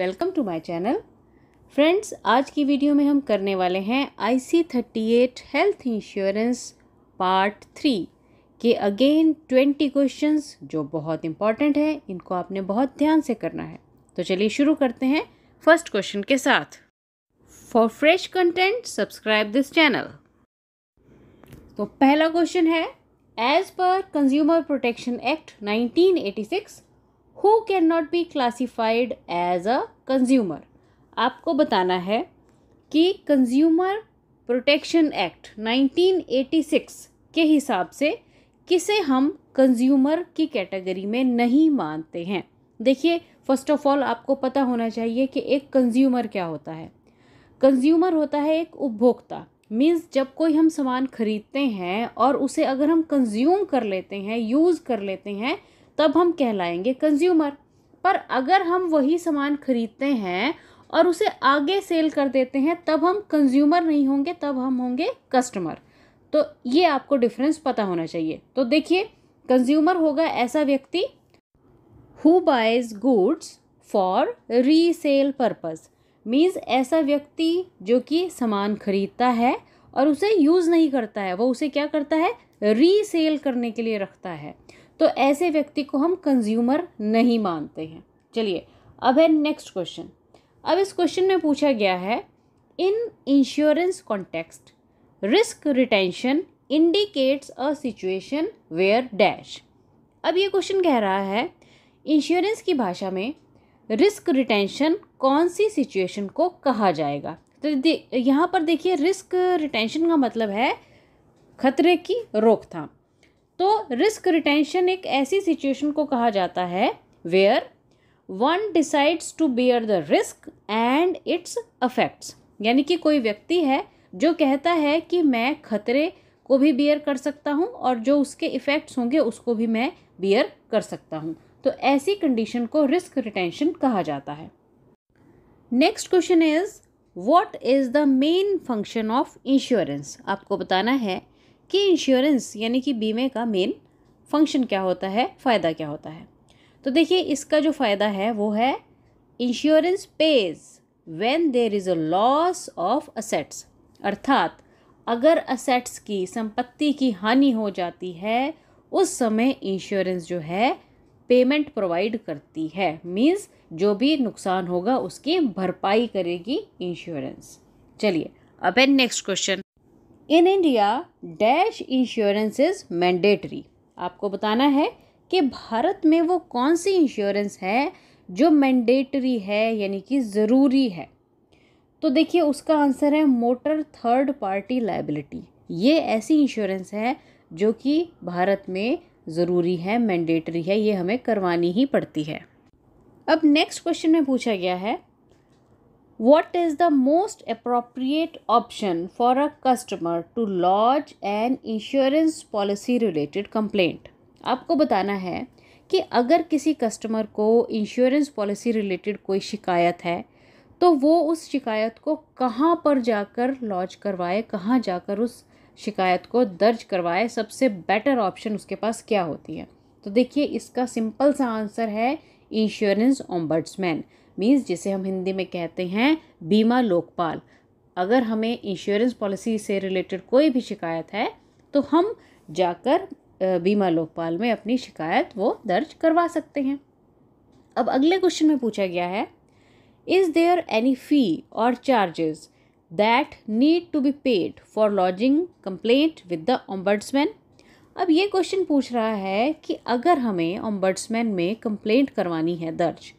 welcome to my channel friends आज की video में हम करने वाले हैं I C thirty eight health insurance part three के अगेन ट्वेंटी क्वेश्चंस जो बहुत इंपॉर्टेंट हैं इनको आपने बहुत ध्यान से करना है तो चलिए शुरू करते हैं फर्स्ट क्वेश्चन के साथ for fresh content subscribe this channel तो पहला क्वेश्चन है एज पर consumer protection act nineteen who can not be classified as a consumer आपको बताना है कि कंज्यूमर प्रोटेक्शन एक्ट 1986 के हिसाब से किसे हम कंज्यूमर की कैटेगरी में नहीं मानते हैं देखिए फर्स्ट ऑफ ऑल आपको पता होना चाहिए कि एक कंज्यूमर क्या होता है कंज्यूमर होता है एक उपभोक्ता मीन्स जब कोई हम सामान खरीदते हैं और उसे अगर हम कंज्यूम कर लेते हैं यूज़ कर लेते हैं तब हम कहलाएंगे कंज्यूमर पर अगर हम वही सामान खरीदते हैं और उसे आगे सेल कर देते हैं तब हम कंज्यूमर नहीं होंगे तब हम होंगे कस्टमर तो ये आपको डिफरेंस पता होना चाहिए तो देखिए कंज्यूमर होगा ऐसा व्यक्ति who buys goods for resale purpose means ऐसा व्यक्ति जो कि सामान खरीदता है और उसे यूज़ नहीं करता है वो उसे क्या करता है रीसेल करने के लिए रखता है तो ऐसे व्यक्ति को हम कंज्यूमर नहीं मानते हैं चलिए अब है नेक्स्ट क्वेश्चन अब इस क्वेश्चन में पूछा गया है in insurance context risk retention indicates a situation where dash अब ये क्वेश्चन कह रहा है इंश्योरेंस की भाषा में रिस्क रिटेंशन कौन सी सिचुएशन को कहा जाएगा तो यहाँ पर देखिए रिस्क रिटेंशन का मतलब है खतरे की रोकथाम तो रिस्क रिटेंशन एक ऐसी सिचुएशन को कहा जाता है where one decides to bear the risk and its affects यानी कि कोई व्यक्ति है जो कहता है कि मैं खतरे को भी बियर कर सकता हूँ और जो उसके इफ़ेक्ट्स होंगे उसको भी मैं बियर कर सकता हूँ तो ऐसी कंडीशन को रिस्क रिटेंशन कहा जाता है next question is what is the main function of insurance आपको बताना है कि इंश्योरेंस यानी कि बीमे का मेन फंक्शन क्या होता है फ़ायदा क्या होता है तो देखिए इसका जो फ़ायदा है वो है insurance pays when there is a loss of assets अर्थात अगर असेट्स की संपत्ति की हानि हो जाती है उस समय इंश्योरेंस जो है पेमेंट प्रोवाइड करती है मीन्स जो भी नुकसान होगा उसकी भरपाई करेगी इंश्योरेंस चलिए अब है next question in India dash insurance is mandatory आपको बताना है कि भारत में वो कौन सी इंश्योरेंस है जो मैंडेटरी है यानी कि ज़रूरी है तो देखिए उसका आंसर है मोटर थर्ड पार्टी लाइबिलिटी ये ऐसी इंश्योरेंस है जो कि भारत में ज़रूरी है मैंडेटरी है ये हमें करवानी ही पड़ती है अब नेक्स्ट क्वेश्चन में पूछा गया है what is the most appropriate option for a customer to lodge an insurance policy related complaint आपको बताना है कि अगर किसी कस्टमर को इंश्योरेंस पॉलिसी रिलेटेड कोई शिकायत है तो वो उस शिकायत को कहाँ पर जाकर लॉज करवाए कहाँ जाकर उस शिकायत को दर्ज करवाए सबसे बेटर ऑप्शन उसके पास क्या होती है तो देखिए इसका सिंपल सा आंसर है इंश्योरेंस ओम्बड्समैन मीन्स जिसे हम हिंदी में कहते हैं बीमा लोकपाल अगर हमें इंश्योरेंस पॉलिसी से रिलेटेड कोई भी शिकायत है तो हम जाकर बीमा लोकपाल में अपनी शिकायत वो दर्ज करवा सकते हैं अब अगले क्वेश्चन में पूछा गया है इज़ देयर एनी फ़ी और charges that need to be paid for lodging complaint with the ombudsman अब ये क्वेश्चन पूछ रहा है कि अगर हमें ओम्बर्ट्समैन में कंप्लेंट करवानी है दर्ज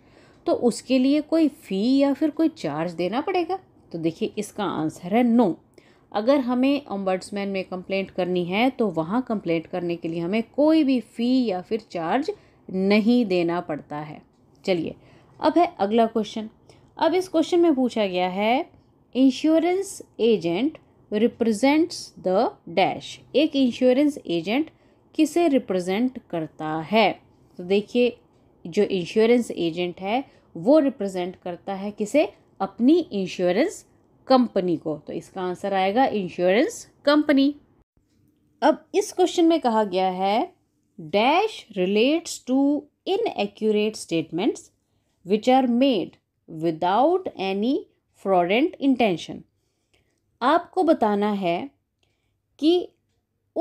तो उसके लिए कोई फ़ी या फिर कोई चार्ज देना पड़ेगा तो देखिए इसका आंसर है नो अगर हमें ओम्बर्ड्समैन में कंप्लेंट करनी है तो वहाँ कंप्लेंट करने के लिए हमें कोई भी फ़ी या फिर चार्ज नहीं देना पड़ता है चलिए अब है अगला क्वेश्चन अब इस क्वेश्चन में पूछा गया है insurance agent represents the dash एक इंश्योरेंस एजेंट किसे रिप्रेजेंट करता है तो देखिए जो इंश्योरेंस एजेंट है वो रिप्रेजेंट करता है किसे अपनी इंश्योरेंस कंपनी को तो इसका आंसर आएगा इंश्योरेंस कंपनी अब इस क्वेश्चन में कहा गया है dash relates to inaccurate statements which are made without any fraudulent intention आपको बताना है कि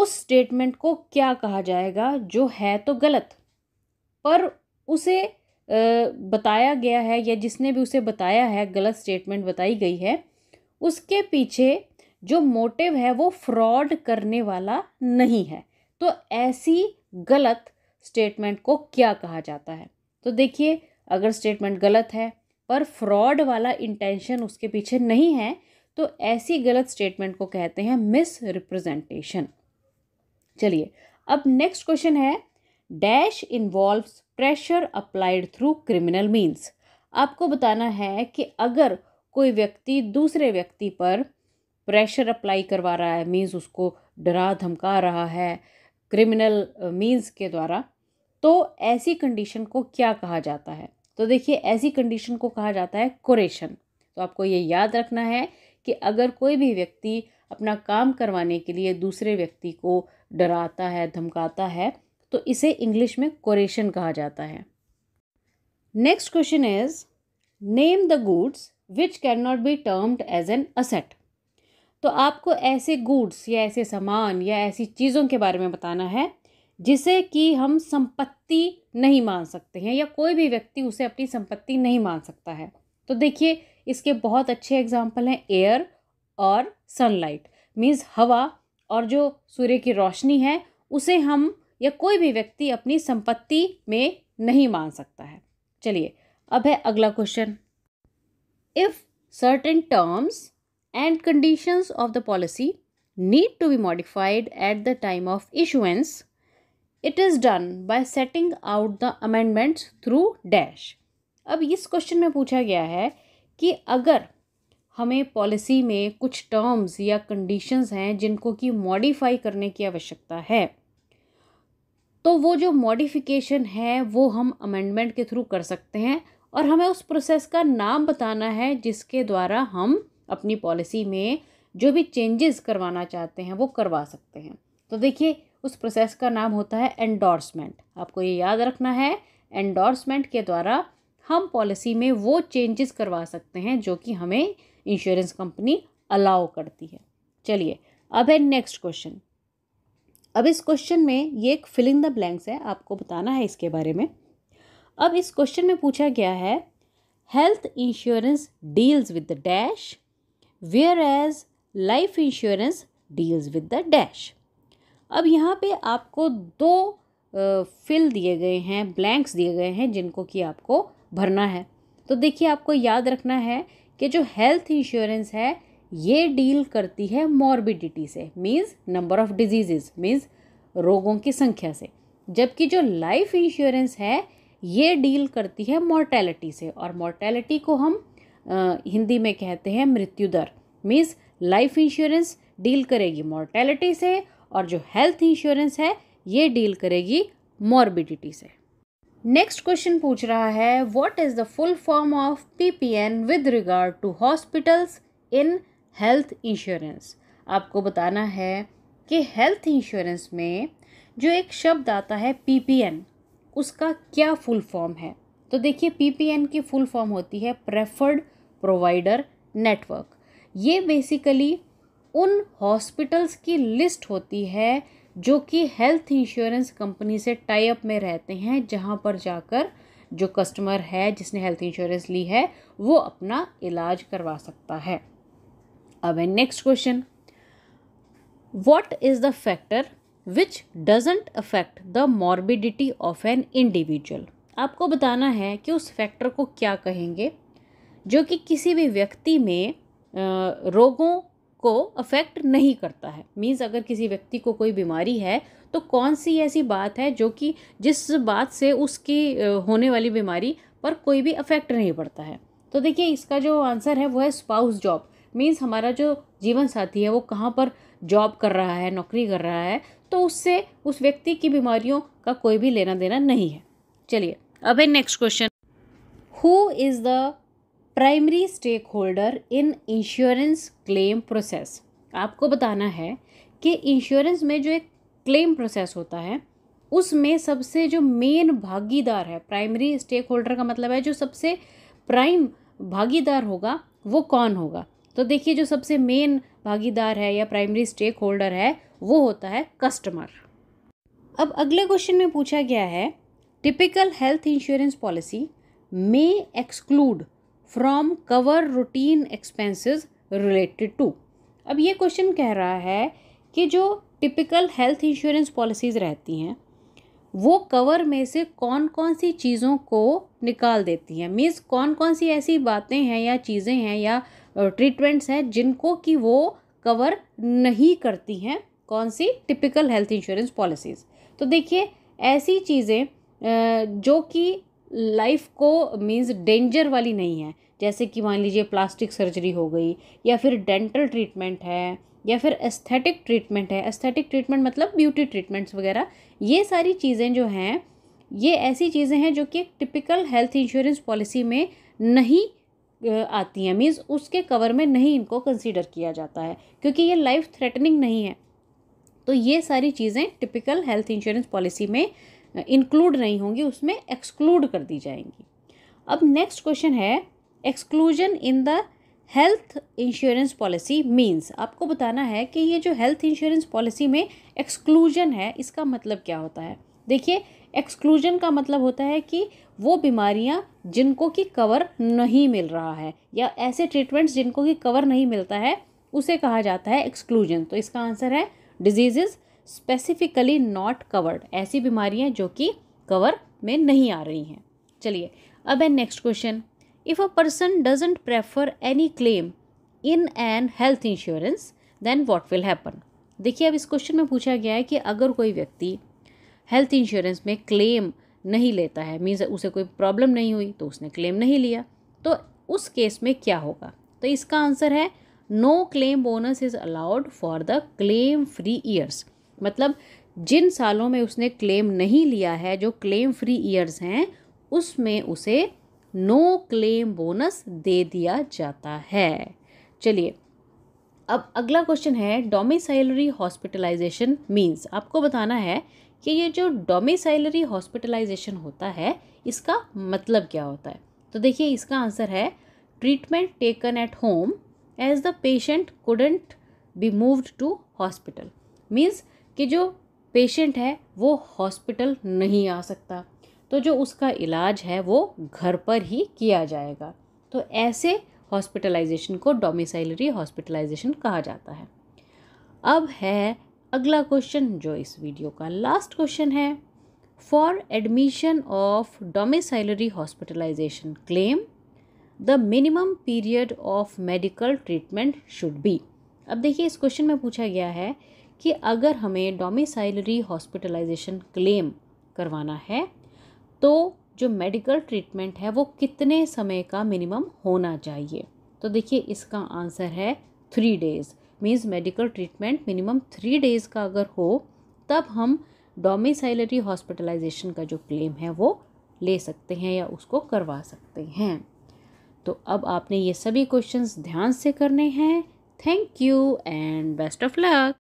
उस स्टेटमेंट को क्या कहा जाएगा जो है तो गलत पर उसे बताया गया है या जिसने भी उसे बताया है गलत स्टेटमेंट बताई गई है उसके पीछे जो मोटिव है वो फ्रॉड करने वाला नहीं है तो ऐसी गलत स्टेटमेंट को क्या कहा जाता है तो देखिए अगर स्टेटमेंट गलत है पर फ्रॉड वाला इंटेंशन उसके पीछे नहीं है तो ऐसी गलत स्टेटमेंट को कहते हैं मिस रिप्रेजेंटेशन चलिए अब नेक्स्ट क्वेश्चन है dash involves pressure applied through criminal means आपको बताना है कि अगर कोई व्यक्ति दूसरे व्यक्ति पर प्रेशर अप्लाई करवा रहा है मीन्स उसको डरा धमका रहा है क्रिमिनल मीन्स uh, के द्वारा तो ऐसी कंडीशन को क्या कहा जाता है तो देखिए ऐसी कंडीशन को कहा जाता है कोरेशन तो आपको ये याद रखना है कि अगर कोई भी व्यक्ति अपना काम करवाने के लिए दूसरे व्यक्ति को डराता है धमकाता है तो इसे इंग्लिश में कोरेशन कहा जाता है next question is name the goods which can not be termed as an asset तो आपको ऐसे गुड्स या ऐसे सामान या ऐसी चीज़ों के बारे में बताना है जिसे कि हम संपत्ति नहीं मान सकते हैं या कोई भी व्यक्ति उसे अपनी संपत्ति नहीं मान सकता है तो देखिए इसके बहुत अच्छे एग्जाम्पल हैं एयर और सनलाइट मीन्स हवा और जो सूर्य की रोशनी है उसे हम या कोई भी व्यक्ति अपनी संपत्ति में नहीं मान सकता है चलिए अब है अगला question if certain terms and conditions of the policy need to be modified at the time of issuance it is done by setting out the amendments through dash अब इस क्वेश्चन में पूछा गया है कि अगर हमें पॉलिसी में कुछ टर्म्स या कंडीशंस हैं जिनको कि मॉडिफाई करने की आवश्यकता है तो वो जो मॉडिफिकेशन है वो हम अमेंडमेंट के थ्रू कर सकते हैं और हमें उस प्रोसेस का नाम बताना है जिसके द्वारा हम अपनी पॉलिसी में जो भी चेंजेस करवाना चाहते हैं वो करवा सकते हैं तो देखिए उस प्रोसेस का नाम होता है एंडोर्समेंट आपको ये याद रखना है एंडोर्समेंट के द्वारा हम पॉलिसी में वो चेंजेस करवा सकते हैं जो कि हमें इंश्योरेंस कंपनी अलाउ करती है चलिए अब है नेक्स्ट क्वेश्चन अब इस क्वेश्चन में ये एक फिलिंग द ब्लैंक्स है आपको बताना है इसके बारे में अब इस क्वेश्चन में पूछा गया है health insurance deals with the dash whereas life insurance deals with the dash अब यहाँ पे आपको दो फिल दिए गए हैं ब्लैंक्स दिए गए हैं जिनको कि आपको भरना है तो देखिए आपको याद रखना है कि जो हेल्थ इंश्योरेंस है ये डील करती है मॉर्बिडिटी से means number of diseases means रोगों की संख्या से जबकि जो लाइफ इंश्योरेंस है ये डील करती है मोर्टेलिटी से और मोर्टेलिटी को हम आ, हिंदी में कहते हैं मृत्यु दर मीन्स लाइफ इंश्योरेंस डील करेगी मोर्टेलिटी से और जो हेल्थ इंश्योरेंस है ये डील करेगी मॉर्बिडिटी से नेक्स्ट क्वेश्चन पूछ रहा है what is the full form of PPN with regard to hospitals in health insurance आपको बताना है कि हेल्थ इंश्योरेंस में जो एक शब्द आता है पीपीएन उसका क्या फुल फॉर्म है तो देखिए पीपीएन की फुल फॉर्म होती है प्रेफर्ड प्रोवाइडर नेटवर्क ये बेसिकली उन हॉस्पिटल्स की लिस्ट होती है जो कि हेल्थ इंश्योरेंस कंपनी से टाई अप में रहते हैं जहाँ पर जाकर जो कस्टमर है जिसने हेल्थ इंश्योरेंस ली है वो अपना इलाज करवा सकता है अब है next question what is the factor which doesn't affect the morbidity of an individual आपको बताना है कि उस फैक्टर को क्या कहेंगे जो कि किसी भी व्यक्ति में रोगों को अफेक्ट नहीं करता है मीन्स अगर किसी व्यक्ति को कोई बीमारी है तो कौन सी ऐसी बात है जो कि जिस बात से उसकी होने वाली बीमारी पर कोई भी अफेक्ट नहीं पड़ता है तो देखिए इसका जो आंसर है वो है स्पाउस जॉब मीन्स हमारा जो जीवन साथी है वो कहाँ पर जॉब कर रहा है नौकरी कर रहा है तो उससे उस व्यक्ति की बीमारियों का कोई भी लेना देना नहीं है चलिए अब है next question who is the primary stakeholder in insurance claim process आपको बताना है कि इंश्योरेंस में जो एक क्लेम प्रोसेस होता है उसमें सबसे जो मेन भागीदार है प्राइमरी स्टेक होल्डर का मतलब है जो सबसे प्राइम भागीदार होगा वो कौन होगा तो देखिए जो सबसे मेन भागीदार है या प्राइमरी स्टेक होल्डर है वो होता है कस्टमर अब अगले क्वेश्चन में पूछा गया है typical health insurance policy may exclude from cover routine expenses related to अब ये क्वेश्चन कह रहा है कि जो टिपिकल हेल्थ इंश्योरेंस पॉलिसीज़ रहती हैं वो कवर में से कौन कौन सी चीज़ों को निकाल देती हैं मीन्स कौन कौन सी ऐसी बातें हैं या चीज़ें हैं या ट्रीटमेंट्स हैं जिनको कि वो कवर नहीं करती हैं कौन सी टिपिकल हेल्थ इंश्योरेंस पॉलिसीज़ तो देखिए ऐसी चीज़ें जो कि लाइफ को मीन्स डेंजर वाली नहीं है जैसे कि मान लीजिए प्लास्टिक सर्जरी हो गई या फिर डेंटल ट्रीटमेंट है या फिर एस्थेटिक ट्रीटमेंट है एस्थेटिक ट्रीटमेंट मतलब ब्यूटी ट्रीटमेंट्स वगैरह ये सारी चीज़ें जो हैं ये ऐसी चीज़ें हैं जो कि टिपिकल हेल्थ इंश्योरेंस पॉलिसी में नहीं आती हैं मीन्स उसके कवर में नहीं इनको कंसीडर किया जाता है क्योंकि ये लाइफ थ्रेटनिंग नहीं है तो ये सारी चीज़ें टिपिकल हेल्थ इंश्योरेंस पॉलिसी में इंक्लूड नहीं होंगी उसमें एक्सक्लूड कर दी जाएंगी अब नेक्स्ट क्वेश्चन है exclusion in the health insurance policy means आपको बताना है कि ये जो हेल्थ इंश्योरेंस पॉलिसी में एक्सक्लूजन है इसका मतलब क्या होता है देखिए एक्सक्लूजन का मतलब होता है कि वो बीमारियां जिनको कि कवर नहीं मिल रहा है या ऐसे ट्रीटमेंट्स जिनको कि कवर नहीं मिलता है उसे कहा जाता है एक्सक्लूजन तो इसका आंसर है डिजीज़ स्पेसिफिकली नॉट कवर्ड ऐसी बीमारियां जो कि कवर में नहीं आ रही हैं चलिए अब है next question if a person doesn't prefer any claim in an health insurance then what will happen देखिए अब इस क्वेश्चन में पूछा गया है कि अगर कोई व्यक्ति हेल्थ इंश्योरेंस में क्लेम नहीं लेता है मीन्स उसे कोई प्रॉब्लम नहीं हुई तो उसने क्लेम नहीं लिया तो उस केस में क्या होगा तो इसका आंसर है no claim bonus is allowed for the claim free years मतलब जिन सालों में उसने क्लेम नहीं लिया है जो क्लेम फ्री ईयर्स हैं उसमें उसे नो क्लेम बोनस दे दिया जाता है चलिए अब अगला क्वेश्चन है डोमिसाइलरी हॉस्पिटलाइजेशन मीन्स आपको बताना है कि ये जो डोमिसाइलरी हॉस्पिटलाइजेशन होता है इसका मतलब क्या होता है तो देखिए इसका आंसर है treatment taken at home as the patient couldn't be moved to hospital means कि जो पेशेंट है वो हॉस्पिटल नहीं आ सकता तो जो उसका इलाज है वो घर पर ही किया जाएगा तो ऐसे हॉस्पिटलाइजेशन को डोमिसाइलरी हॉस्पिटलाइजेशन कहा जाता है अब है अगला क्वेश्चन जो इस वीडियो का लास्ट क्वेश्चन है for admission of domiciliary hospitalisation claim the minimum period of medical treatment should be अब देखिए इस क्वेश्चन में पूछा गया है कि अगर हमें डोमिसाइलरी हॉस्पिटलाइजेशन क्लेम करवाना है तो जो मेडिकल ट्रीटमेंट है वो कितने समय का मिनिमम होना चाहिए तो देखिए इसका आंसर है three days means medical treatment minimum three days का अगर हो तब हम डोमिसाइलरी हॉस्पिटलाइजेशन का जो क्लेम है वो ले सकते हैं या उसको करवा सकते हैं तो अब आपने ये सभी क्वेश्चंस ध्यान से करने हैं thank you and best of luck